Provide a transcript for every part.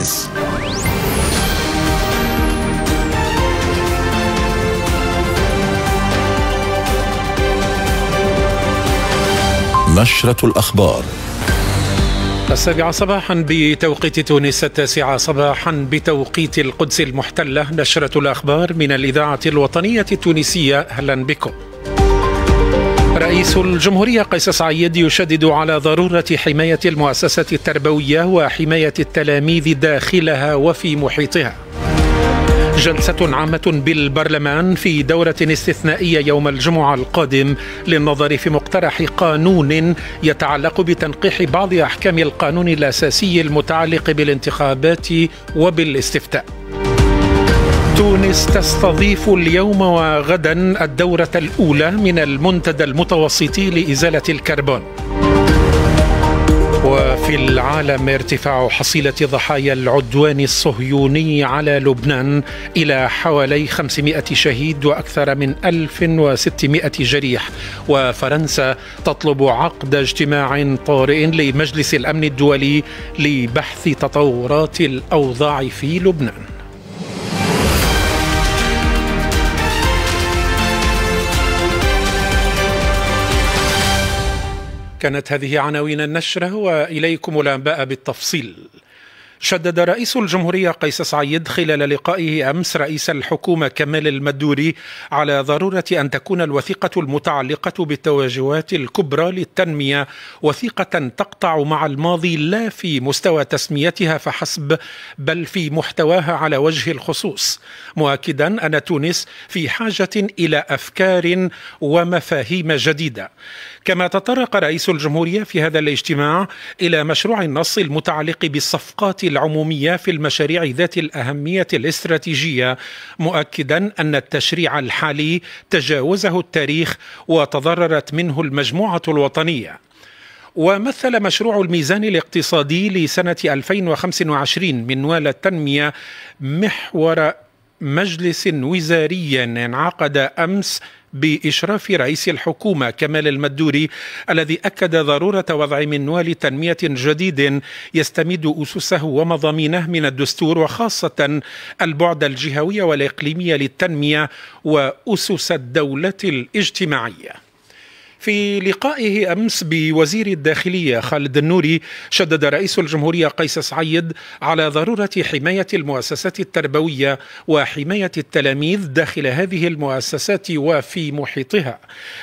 Express. نشرة الأخبار السابعة صباحا بتوقيت تونس التاسعة صباحا بتوقيت القدس المحتلة نشرة الأخبار من الإذاعة الوطنية التونسية أهلا بكم رئيس الجمهورية قيس سعيد يشدد على ضرورة حماية المؤسسة التربوية وحماية التلاميذ داخلها وفي محيطها. جلسة عامة بالبرلمان في دورة استثنائية يوم الجمعة القادم للنظر في مقترح قانون يتعلق بتنقيح بعض أحكام القانون الأساسي المتعلق بالانتخابات وبالاستفتاء. تونس تستضيف اليوم وغدا الدورة الأولى من المنتدى المتوسطي لإزالة الكربون. وفي العالم ارتفاع حصيلة ضحايا العدوان الصهيوني على لبنان إلى حوالي 500 شهيد وأكثر من 1600 جريح وفرنسا تطلب عقد اجتماع طارئ لمجلس الأمن الدولي لبحث تطورات الأوضاع في لبنان كانت هذه عناوين النشرة وإليكم الأنباء بالتفصيل شدد رئيس الجمهورية قيس سعيد خلال لقائه أمس رئيس الحكومة كمال المدوري على ضرورة أن تكون الوثيقة المتعلقة بالتوجهات الكبرى للتنمية وثيقة تقطع مع الماضي لا في مستوى تسميتها فحسب بل في محتواها على وجه الخصوص مؤكدا أن تونس في حاجة إلى أفكار ومفاهيم جديدة كما تطرق رئيس الجمهورية في هذا الاجتماع إلى مشروع النص المتعلق بالصفقات العموميه في المشاريع ذات الاهميه الاستراتيجيه مؤكدا ان التشريع الحالي تجاوزه التاريخ وتضررت منه المجموعه الوطنيه ومثل مشروع الميزان الاقتصادي لسنة 2025 منوال التنمية محور مجلس وزاري انعقد أمس بإشراف رئيس الحكومة كمال المدوري الذي أكد ضرورة وضع منوال تنمية جديد يستمد أسسه ومضامينه من الدستور وخاصة البعد الجهوي والإقليمي للتنمية وأسس الدولة الاجتماعية في لقائه امس بوزير الداخليه خالد النوري شدد رئيس الجمهوريه قيس سعيد على ضروره حمايه المؤسسات التربويه وحمايه التلاميذ داخل هذه المؤسسات وفي محيطها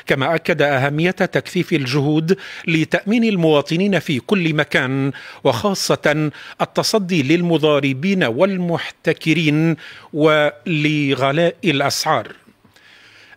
كما اكد اهميه تكثيف الجهود لتامين المواطنين في كل مكان وخاصه التصدي للمضاربين والمحتكرين ولغلاء الاسعار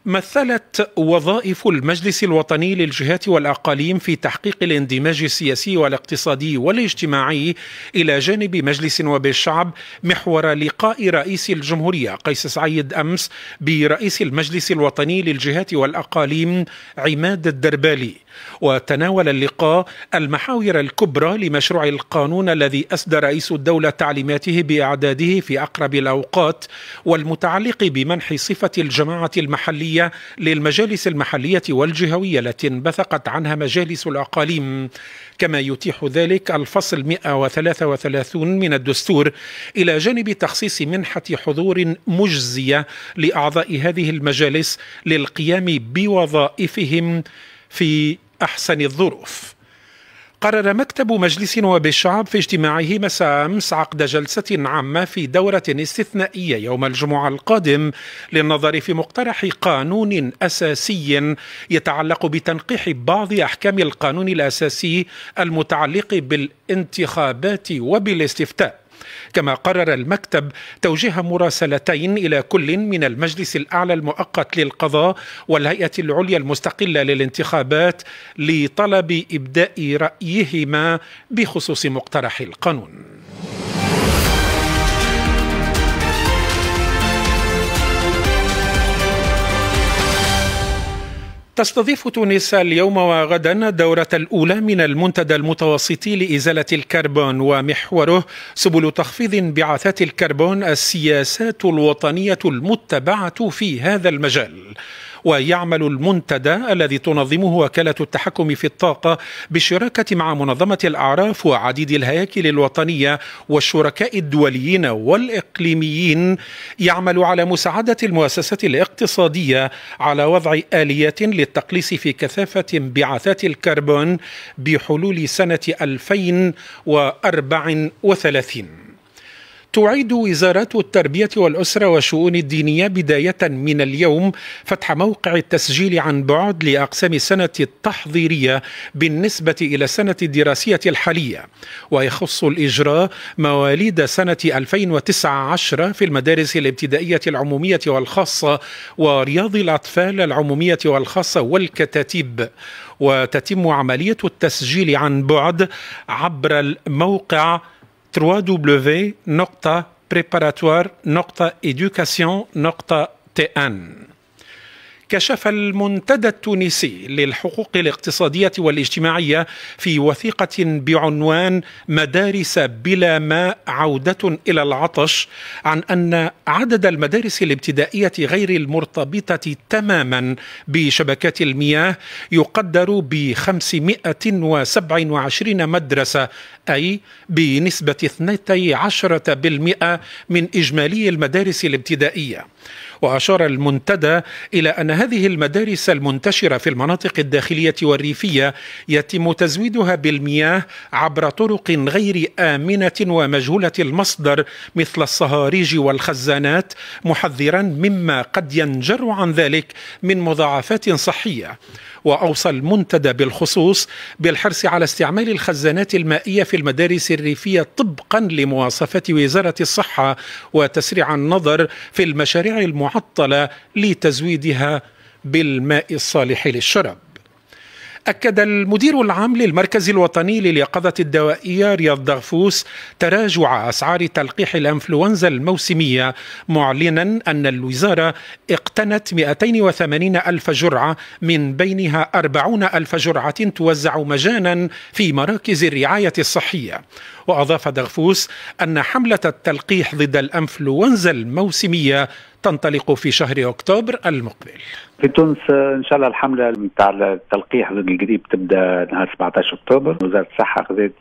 مثلت وظائف المجلس الوطني للجهات والاقاليم في تحقيق الاندماج السياسي والاقتصادي والاجتماعي الى جانب مجلس نواب الشعب محور لقاء رئيس الجمهوريه قيس سعيد امس برئيس المجلس الوطني للجهات والاقاليم عماد الدربالي وتناول اللقاء المحاور الكبرى لمشروع القانون الذي أسدى رئيس الدولة تعليماته بإعداده في أقرب الأوقات والمتعلق بمنح صفة الجماعة المحلية للمجالس المحلية والجهوية التي انبثقت عنها مجالس الأقاليم كما يتيح ذلك الفصل 133 من الدستور إلى جانب تخصيص منحة حضور مجزية لأعضاء هذه المجالس للقيام بوظائفهم في أحسن الظروف قرر مكتب مجلس نواب الشعب في اجتماعه مساء امس عقد جلسة عامة في دورة استثنائية يوم الجمعة القادم للنظر في مقترح قانون اساسي يتعلق بتنقيح بعض احكام القانون الاساسي المتعلق بالانتخابات وبالاستفتاء. كما قرر المكتب توجيه مراسلتين إلى كل من المجلس الأعلى المؤقت للقضاء والهيئة العليا المستقلة للانتخابات لطلب إبداء رأيهما بخصوص مقترح القانون تستضيف تونس اليوم وغدا الدورة الأولى من المنتدى المتوسطي لإزالة الكربون ومحوره سبل تخفيض انبعاثات الكربون السياسات الوطنية المتبعة في هذا المجال ويعمل المنتدى الذي تنظمه وكالة التحكم في الطاقة بالشراكة مع منظمة الأعراف وعديد الهياكل الوطنية والشركاء الدوليين والإقليميين يعمل على مساعدة المؤسسة الاقتصادية على وضع آليات للتقليص في كثافة انبعاثات الكربون بحلول سنة 2034 تعيد وزارة التربية والأسرة والشؤون الدينية بداية من اليوم فتح موقع التسجيل عن بعد لأقسام السنة التحضيرية بالنسبة إلى السنة الدراسية الحالية ويخص الإجراء مواليد سنة 2019 في المدارس الابتدائية العمومية والخاصة ورياض الأطفال العمومية والخاصة والكتاتيب وتتم عملية التسجيل عن بعد عبر الموقع 3W Nocta Préparatoire Nocta Éducation Nocta TN. كشف المنتدى التونسي للحقوق الاقتصادية والاجتماعية في وثيقة بعنوان مدارس بلا ماء عودة إلى العطش عن أن عدد المدارس الابتدائية غير المرتبطة تماما بشبكات المياه يقدر ب 527 مدرسة أي بنسبة 12% من إجمالي المدارس الابتدائية وأشار المنتدى إلى أن هذه المدارس المنتشرة في المناطق الداخلية والريفية يتم تزويدها بالمياه عبر طرق غير آمنة ومجهولة المصدر مثل الصهاريج والخزانات محذرا مما قد ينجر عن ذلك من مضاعفات صحية وأوصى المنتدى بالخصوص بالحرص على استعمال الخزانات المائية في المدارس الريفية طبقا لمواصفة وزارة الصحة وتسريع النظر في المشاريع المعطلة لتزويدها بالماء الصالح للشرب أكد المدير العام للمركز الوطني لليقظة الدوائية رياض دغفوس تراجع أسعار تلقيح الأنفلونزا الموسمية معلنا أن الوزارة اقتنت 280 ألف جرعة من بينها 40 ألف جرعة توزع مجانا في مراكز الرعاية الصحية وأضاف دغفوس أن حملة التلقيح ضد الأنفلونزا الموسمية تنطلق في شهر أكتوبر المقبل في تونس ان شاء الله الحمله نتاع التلقيح ضد القريب تبدا نهار 17 اكتوبر وزاره الصحه خذت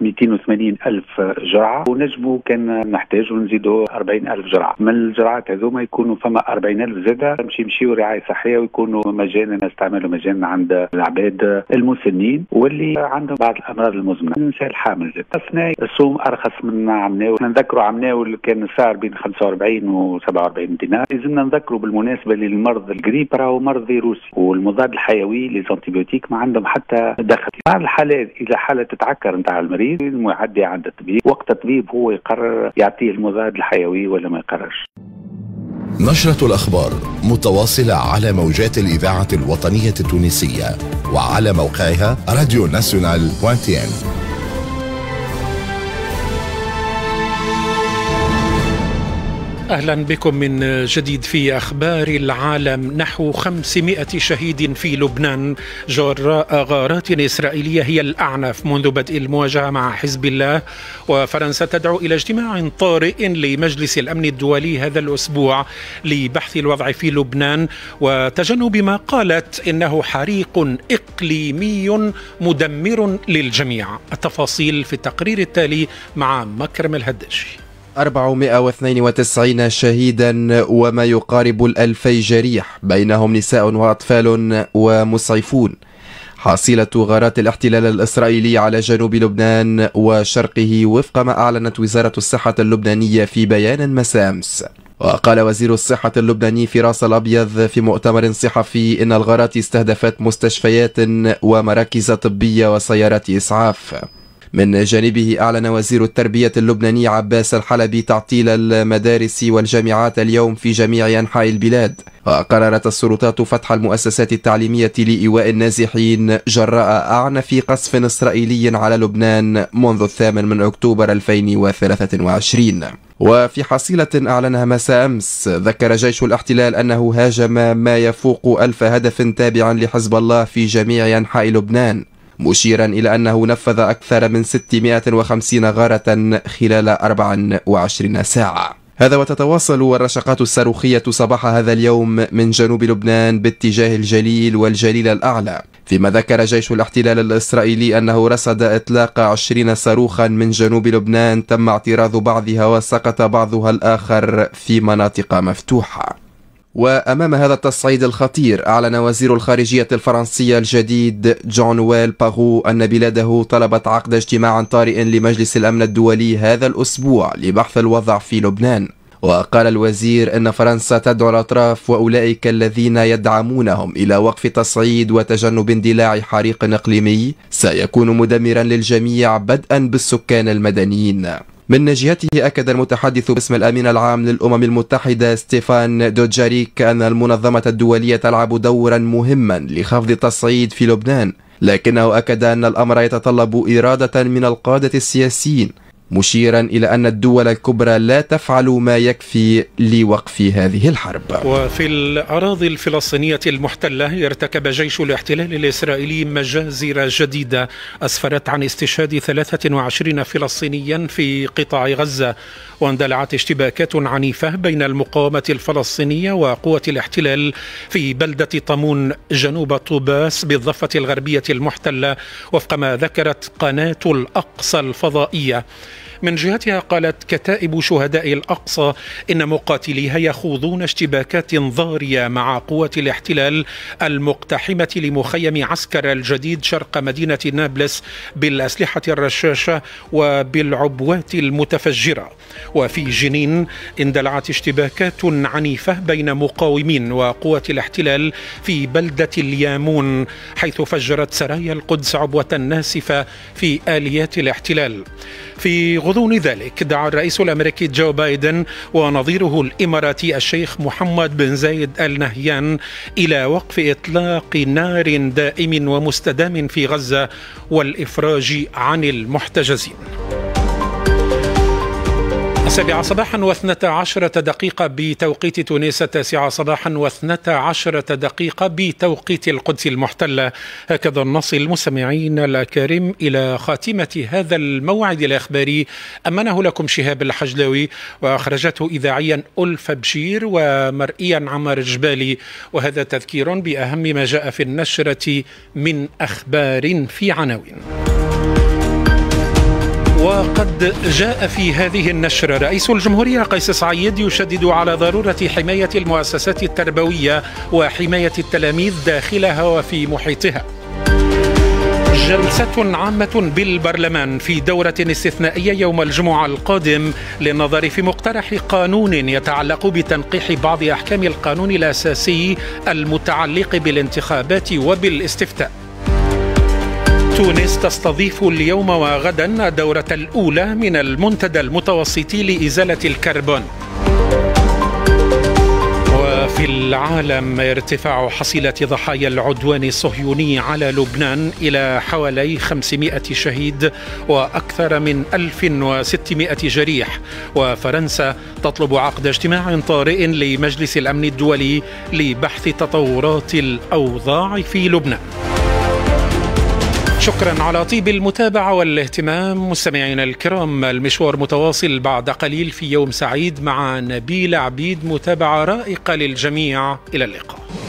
280 الف جرعه ونجموا كان نحتاجوا نزيدوا 40 الف جرعه من الجرعات هذوما يكونوا فما 40 الف زاده باش يمشيوا رعايه صحيه ويكونوا مجانا نستعملوا مجانا عند العباد المسنين واللي عندهم بعض الامراض المزمنه النساء الحامل اثناء الصوم ارخص من عمناول نذكروا عمناول كان صار بين 45 و 47 عندنا لازمنا نذكروا بالمناسبه للمرض الجريب راهو مرض فيروسي والمضاد الحيوي ليزونتيبيوتيك ما عندهم حتى دخل بعض الحالات اذا حاله تتعكر نتاع المريض المعدي عند الطبيب وقت الطبيب هو يقرر يعطيه المضاد الحيوي ولا ما يقررش نشرة الأخبار متواصلة على موجات الإذاعة الوطنية التونسية وعلى موقعها راديو ناسيونال بوانتي أهلا بكم من جديد في أخبار العالم نحو 500 شهيد في لبنان جراء غارات إسرائيلية هي الأعنف منذ بدء المواجهة مع حزب الله وفرنسا تدعو إلى اجتماع طارئ لمجلس الأمن الدولي هذا الأسبوع لبحث الوضع في لبنان وتجنب ما قالت إنه حريق إقليمي مدمر للجميع التفاصيل في التقرير التالي مع مكرم الهداشي 492 شهيدا وما يقارب الألفي جريح بينهم نساء وأطفال ومسعفون حصيلة غارات الاحتلال الإسرائيلي على جنوب لبنان وشرقه وفق ما أعلنت وزارة الصحة اللبنانية في بيان مساء أمس وقال وزير الصحة اللبناني فراس الأبيض في مؤتمر صحفي إن الغارات استهدفت مستشفيات ومراكز طبية وسيارات إسعاف من جانبه أعلن وزير التربية اللبناني عباس الحلبي تعطيل المدارس والجامعات اليوم في جميع أنحاء البلاد وقررت السلطات فتح المؤسسات التعليمية لإيواء النازحين جراء أعنف قصف إسرائيلي على لبنان منذ الثامن من أكتوبر 2023 وفي حصيلة أعلنها مساء أمس ذكر جيش الاحتلال أنه هاجم ما يفوق ألف هدف تابع لحزب الله في جميع أنحاء لبنان مشيرا إلى أنه نفذ أكثر من 650 غارة خلال 24 ساعة هذا وتتواصل الرشقات الصاروخية صباح هذا اليوم من جنوب لبنان باتجاه الجليل والجليل الأعلى فيما ذكر جيش الاحتلال الإسرائيلي أنه رصد إطلاق 20 صاروخا من جنوب لبنان تم اعتراض بعضها وسقط بعضها الآخر في مناطق مفتوحة وأمام هذا التصعيد الخطير أعلن وزير الخارجية الفرنسية الجديد جون ويل باغو أن بلاده طلبت عقد اجتماع طارئ لمجلس الأمن الدولي هذا الأسبوع لبحث الوضع في لبنان وقال الوزير ان فرنسا تدعو الاطراف واولئك الذين يدعمونهم الى وقف تصعيد وتجنب اندلاع حريق اقليمي سيكون مدمرا للجميع بدءا بالسكان المدنيين من جهته أكد المتحدث باسم الأمين العام للأمم المتحدة ستيفان دوجاريك أن المنظمة الدولية تلعب دورا مهما لخفض التصعيد في لبنان لكنه أكد أن الأمر يتطلب إرادة من القادة السياسيين مشيرا إلى أن الدول الكبرى لا تفعل ما يكفي لوقف هذه الحرب وفي الأراضي الفلسطينية المحتلة ارتكب جيش الاحتلال الإسرائيلي مجازر جديدة أسفرت عن استشهاد 23 فلسطينيا في قطاع غزة واندلعت اشتباكات عنيفة بين المقاومة الفلسطينية وقوة الاحتلال في بلدة طمون جنوب طوباس بالضفة الغربية المحتلة وفق ما ذكرت قناة الأقصى الفضائية من جهتها قالت كتائب شهداء الأقصى إن مقاتليها يخوضون اشتباكات ضارية مع قوات الاحتلال المقتحمة لمخيم عسكر الجديد شرق مدينة نابلس بالأسلحة الرشاشة وبالعبوات المتفجرة وفي جنين اندلعت اشتباكات عنيفة بين مقاومين وقوات الاحتلال في بلدة اليامون حيث فجرت سرايا القدس عبوة ناسفة في آليات الاحتلال في غضون ذلك دعا الرئيس الامريكي جو بايدن ونظيره الاماراتي الشيخ محمد بن زايد ال نهيان الى وقف اطلاق نار دائم ومستدام في غزه والافراج عن المحتجزين. السابعة صباحا واثنتا عشرة دقيقة بتوقيت تونس التاسعة صباحا واثنتا عشرة دقيقة بتوقيت القدس المحتلة هكذا نصل المستمعين الكريم إلى خاتمة هذا الموعد الإخباري أمنه لكم شهاب الحجلاوي وأخرجته إذاعيا ألف بشير ومرئيا عمر الجبالي وهذا تذكير بأهم ما جاء في النشرة من أخبار في عناوين. وقد جاء في هذه النشرة رئيس الجمهورية قيس سعيد يشدد على ضرورة حماية المؤسسات التربوية وحماية التلاميذ داخلها وفي محيطها. جلسة عامة بالبرلمان في دورة استثنائية يوم الجمعة القادم للنظر في مقترح قانون يتعلق بتنقيح بعض أحكام القانون الأساسي المتعلق بالانتخابات وبالاستفتاء. تونس تستضيف اليوم وغدا الدورة الأولى من المنتدى المتوسطي لإزالة الكربون وفي العالم ارتفاع حصيلة ضحايا العدوان الصهيوني على لبنان إلى حوالي 500 شهيد وأكثر من 1600 جريح وفرنسا تطلب عقد اجتماع طارئ لمجلس الأمن الدولي لبحث تطورات الأوضاع في لبنان شكرا على طيب المتابعة والاهتمام مستمعينا الكرام المشوار متواصل بعد قليل في يوم سعيد مع نبيل عبيد متابعة رائقة للجميع إلى اللقاء